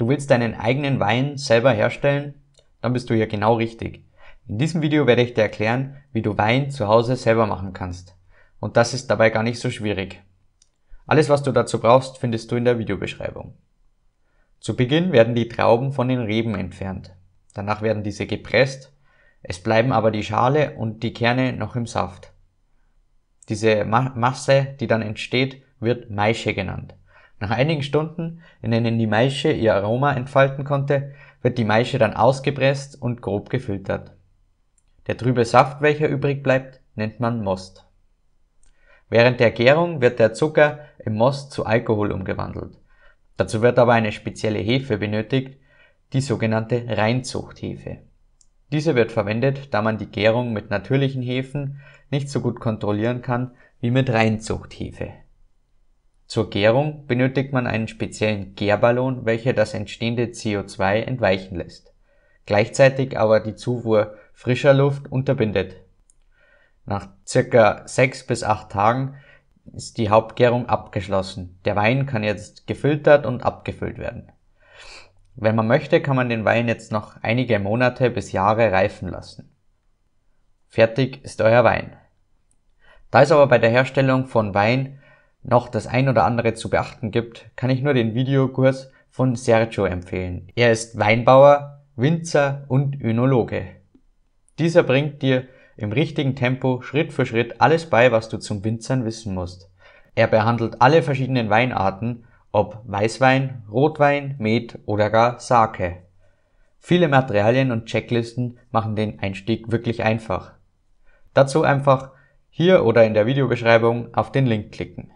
Du willst deinen eigenen Wein selber herstellen? Dann bist du hier genau richtig. In diesem Video werde ich dir erklären, wie du Wein zu Hause selber machen kannst. Und das ist dabei gar nicht so schwierig. Alles, was du dazu brauchst, findest du in der Videobeschreibung. Zu Beginn werden die Trauben von den Reben entfernt. Danach werden diese gepresst. Es bleiben aber die Schale und die Kerne noch im Saft. Diese Ma Masse, die dann entsteht, wird Maische genannt. Nach einigen Stunden, in denen die Maische ihr Aroma entfalten konnte, wird die Maische dann ausgepresst und grob gefiltert. Der trübe Saft, welcher übrig bleibt, nennt man Most. Während der Gärung wird der Zucker im Most zu Alkohol umgewandelt. Dazu wird aber eine spezielle Hefe benötigt, die sogenannte Reinzuchthefe. Diese wird verwendet, da man die Gärung mit natürlichen Hefen nicht so gut kontrollieren kann wie mit Reinzuchthefe. Zur Gärung benötigt man einen speziellen Gärballon, welcher das entstehende CO2 entweichen lässt, gleichzeitig aber die Zufuhr frischer Luft unterbindet. Nach circa sechs bis acht Tagen ist die Hauptgärung abgeschlossen. Der Wein kann jetzt gefiltert und abgefüllt werden. Wenn man möchte, kann man den Wein jetzt noch einige Monate bis Jahre reifen lassen. Fertig ist euer Wein. Da es aber bei der Herstellung von Wein noch das ein oder andere zu beachten gibt, kann ich nur den Videokurs von Sergio empfehlen. Er ist Weinbauer, Winzer und Önologe. Dieser bringt dir im richtigen Tempo Schritt für Schritt alles bei, was du zum Winzern wissen musst. Er behandelt alle verschiedenen Weinarten, ob Weißwein, Rotwein, Met oder gar Sake. Viele Materialien und Checklisten machen den Einstieg wirklich einfach. Dazu einfach hier oder in der Videobeschreibung auf den Link klicken.